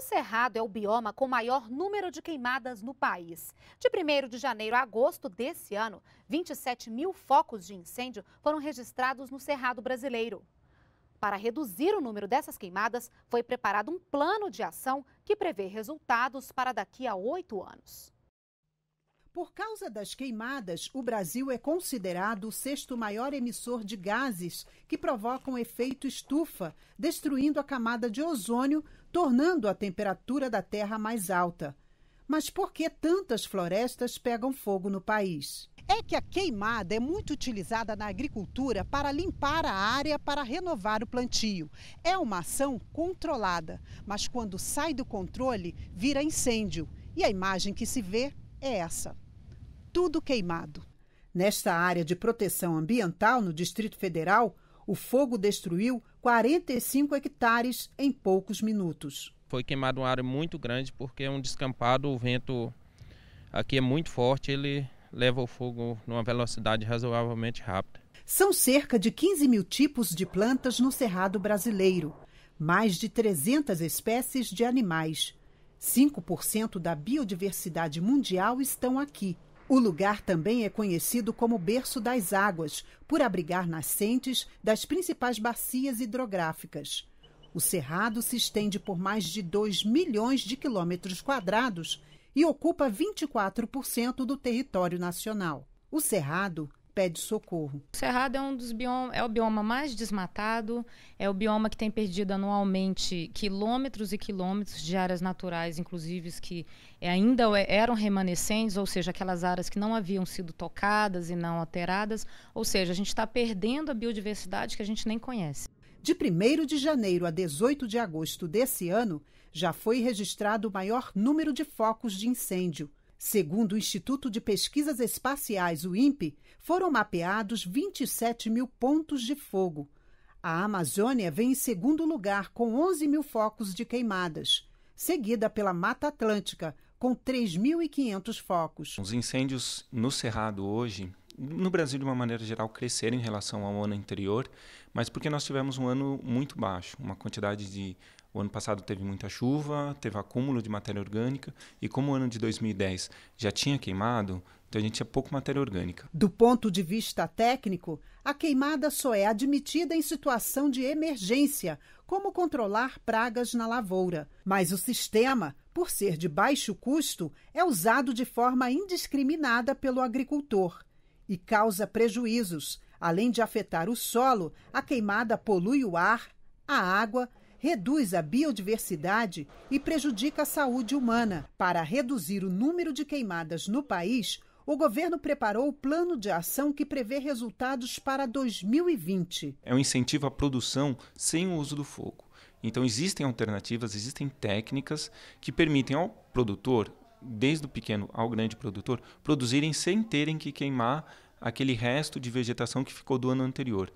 O Cerrado é o bioma com maior número de queimadas no país. De 1 de janeiro a agosto desse ano, 27 mil focos de incêndio foram registrados no Cerrado brasileiro. Para reduzir o número dessas queimadas, foi preparado um plano de ação que prevê resultados para daqui a oito anos. Por causa das queimadas, o Brasil é considerado o sexto maior emissor de gases que provocam efeito estufa, destruindo a camada de ozônio, tornando a temperatura da Terra mais alta. Mas por que tantas florestas pegam fogo no país? É que a queimada é muito utilizada na agricultura para limpar a área para renovar o plantio. É uma ação controlada, mas quando sai do controle, vira incêndio. E a imagem que se vê é essa: tudo queimado. Nesta área de proteção ambiental no Distrito Federal, o fogo destruiu 45 hectares em poucos minutos. Foi queimado uma área muito grande porque é um descampado, o vento aqui é muito forte, ele leva o fogo numa velocidade razoavelmente rápida. São cerca de 15 mil tipos de plantas no Cerrado brasileiro, mais de 300 espécies de animais. 5% da biodiversidade mundial estão aqui. O lugar também é conhecido como berço das águas, por abrigar nascentes das principais bacias hidrográficas. O cerrado se estende por mais de 2 milhões de quilômetros quadrados e ocupa 24% do território nacional. O cerrado pede socorro. O Cerrado é um dos bioma, é o bioma mais desmatado, é o bioma que tem perdido anualmente quilômetros e quilômetros de áreas naturais, inclusive que ainda é, eram remanescentes, ou seja, aquelas áreas que não haviam sido tocadas e não alteradas, ou seja, a gente está perdendo a biodiversidade que a gente nem conhece. De 1 de janeiro a 18 de agosto desse ano, já foi registrado o maior número de focos de incêndio, Segundo o Instituto de Pesquisas Espaciais, o INPE, foram mapeados 27 mil pontos de fogo. A Amazônia vem em segundo lugar, com 11 mil focos de queimadas, seguida pela Mata Atlântica, com 3.500 focos. Os incêndios no Cerrado hoje no Brasil, de uma maneira geral, cresceram em relação ao ano anterior, mas porque nós tivemos um ano muito baixo, uma quantidade de. O ano passado teve muita chuva, teve acúmulo de matéria orgânica, e como o ano de 2010 já tinha queimado, então a gente tinha pouco matéria orgânica. Do ponto de vista técnico, a queimada só é admitida em situação de emergência, como controlar pragas na lavoura. Mas o sistema, por ser de baixo custo, é usado de forma indiscriminada pelo agricultor e causa prejuízos. Além de afetar o solo, a queimada polui o ar, a água, reduz a biodiversidade e prejudica a saúde humana. Para reduzir o número de queimadas no país, o governo preparou o plano de ação que prevê resultados para 2020. É um incentivo à produção sem o uso do fogo. Então existem alternativas, existem técnicas que permitem ao produtor desde o pequeno ao grande produtor, produzirem sem terem que queimar aquele resto de vegetação que ficou do ano anterior.